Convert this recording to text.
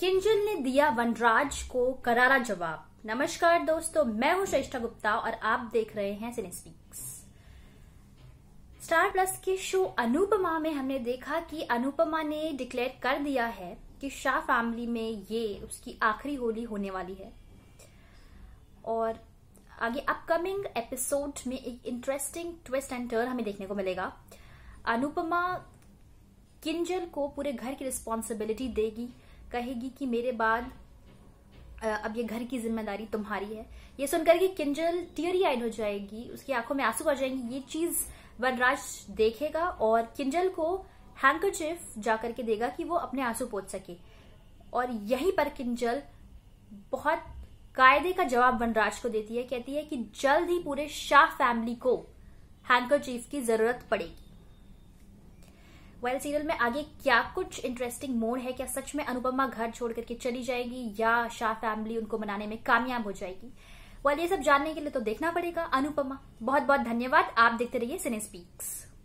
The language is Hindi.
किंजल ने दिया वनराज को करारा जवाब नमस्कार दोस्तों मैं हूं श्रेष्ठा गुप्ता और आप देख रहे हैं सिनेस्पीक्स स्टार प्लस के शो अनुपमा में हमने देखा कि अनुपमा ने डिक्लेयर कर दिया है कि शाह फैमिली में ये उसकी आखिरी होली होने वाली है और आगे अपकमिंग एपिसोड में एक इंटरेस्टिंग ट्विस्ट एंड टर्न हमें देखने को मिलेगा अनुपमा किंजल को पूरे घर की रिस्पॉन्सिबिलिटी देगी कहेगी कि मेरे बाद अब ये घर की जिम्मेदारी तुम्हारी है ये सुनकर कि किंजल टीयरी आइड हो जाएगी उसकी आंखों में आंसू आ जाएंगे ये चीज वनराज देखेगा और किंजल को हैंकरचिफ जाकर के देगा कि वो अपने आंसू पोच सके और यहीं पर किंजल बहुत कायदे का जवाब वनराज को देती है कहती है कि जल्द ही पूरे शाह फैमिली को हैंकर चीफ की जरूरत पड़ेगी वेल well, सीरियल में आगे क्या कुछ इंटरेस्टिंग मोड़ है क्या सच में अनुपमा घर छोड़ करके चली जाएगी या शाह फैमिली उनको मनाने में कामयाब हो जाएगी वेल well, ये सब जानने के लिए तो देखना पड़ेगा अनुपमा बहुत बहुत धन्यवाद आप देखते रहिए सिने स्पीक्स